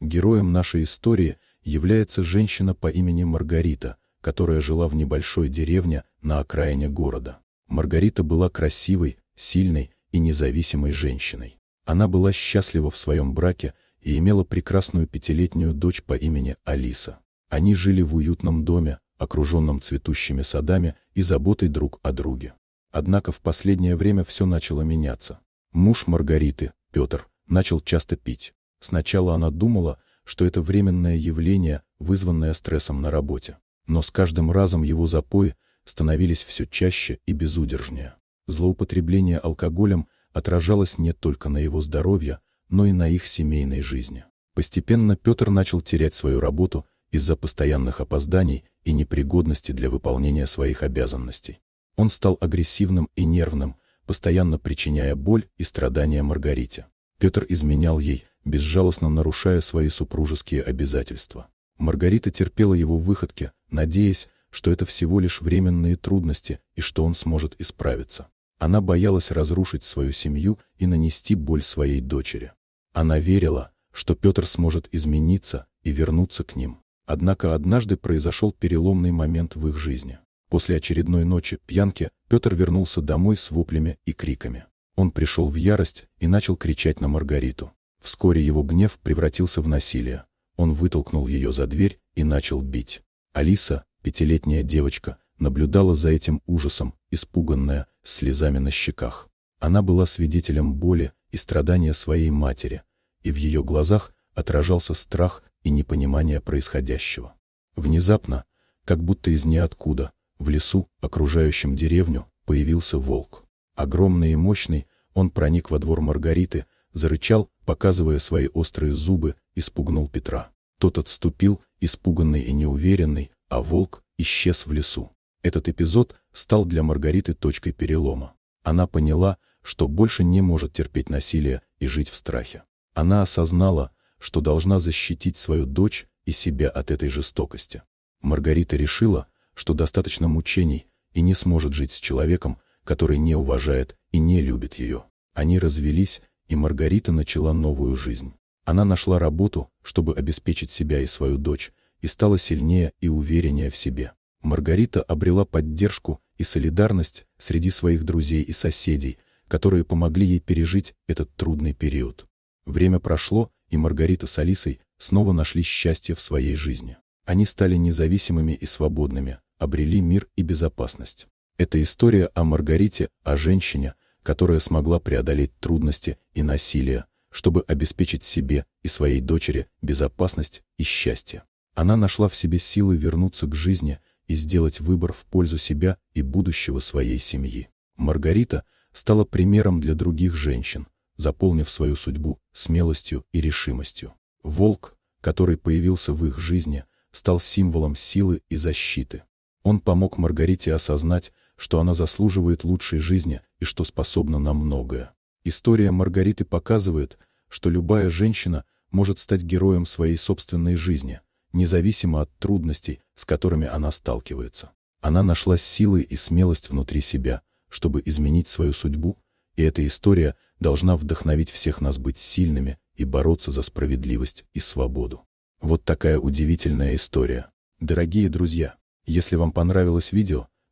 Героем нашей истории является женщина по имени Маргарита, которая жила в небольшой деревне на окраине города. Маргарита была красивой, сильной и независимой женщиной. Она была счастлива в своем браке и имела прекрасную пятилетнюю дочь по имени Алиса. Они жили в уютном доме, окруженном цветущими садами и заботой друг о друге. Однако в последнее время все начало меняться. Муж Маргариты, Петр, начал часто пить. Сначала она думала, что это временное явление, вызванное стрессом на работе. Но с каждым разом его запои становились все чаще и безудержнее. Злоупотребление алкоголем отражалось не только на его здоровье, но и на их семейной жизни. Постепенно Петр начал терять свою работу из-за постоянных опозданий и непригодности для выполнения своих обязанностей. Он стал агрессивным и нервным, постоянно причиняя боль и страдания Маргарите. Петр изменял ей, безжалостно нарушая свои супружеские обязательства. Маргарита терпела его выходки, надеясь, что это всего лишь временные трудности и что он сможет исправиться. Она боялась разрушить свою семью и нанести боль своей дочери. Она верила, что Петр сможет измениться и вернуться к ним. Однако однажды произошел переломный момент в их жизни. После очередной ночи пьянки Петр вернулся домой с воплями и криками. Он пришел в ярость и начал кричать на Маргариту. Вскоре его гнев превратился в насилие. Он вытолкнул ее за дверь и начал бить. Алиса, пятилетняя девочка, наблюдала за этим ужасом, испуганная, с слезами на щеках. Она была свидетелем боли и страдания своей матери, и в ее глазах отражался страх и непонимание происходящего. Внезапно, как будто из ниоткуда, в лесу, окружающем деревню, появился волк. Огромный и мощный, он проник во двор Маргариты, зарычал показывая свои острые зубы, испугнул Петра. Тот отступил, испуганный и неуверенный, а волк исчез в лесу. Этот эпизод стал для Маргариты точкой перелома. Она поняла, что больше не может терпеть насилие и жить в страхе. Она осознала, что должна защитить свою дочь и себя от этой жестокости. Маргарита решила, что достаточно мучений и не сможет жить с человеком, который не уважает и не любит ее. Они развелись, и Маргарита начала новую жизнь. Она нашла работу, чтобы обеспечить себя и свою дочь, и стала сильнее и увереннее в себе. Маргарита обрела поддержку и солидарность среди своих друзей и соседей, которые помогли ей пережить этот трудный период. Время прошло, и Маргарита с Алисой снова нашли счастье в своей жизни. Они стали независимыми и свободными, обрели мир и безопасность. Это история о Маргарите, о женщине, которая смогла преодолеть трудности и насилие, чтобы обеспечить себе и своей дочери безопасность и счастье. Она нашла в себе силы вернуться к жизни и сделать выбор в пользу себя и будущего своей семьи. Маргарита стала примером для других женщин, заполнив свою судьбу смелостью и решимостью. Волк, который появился в их жизни, стал символом силы и защиты. Он помог Маргарите осознать, что она заслуживает лучшей жизни и что способна на многое. История Маргариты показывает, что любая женщина может стать героем своей собственной жизни, независимо от трудностей, с которыми она сталкивается. Она нашла силы и смелость внутри себя, чтобы изменить свою судьбу, и эта история должна вдохновить всех нас быть сильными и бороться за справедливость и свободу. Вот такая удивительная история. Дорогие друзья, если вам понравилось видео,